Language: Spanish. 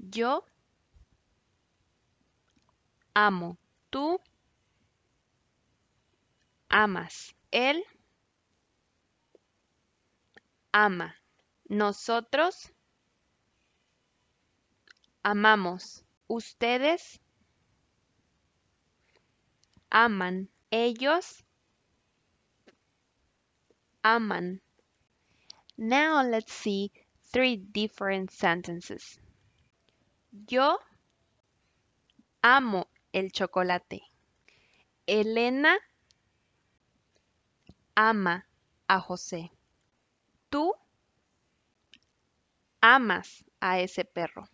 Yo amo. Tú amas. Él ama. Nosotros amamos. Ustedes aman. Ellos aman. Now let's see three different sentences. Yo amo el chocolate. Elena ama a José. Tú amas a ese perro.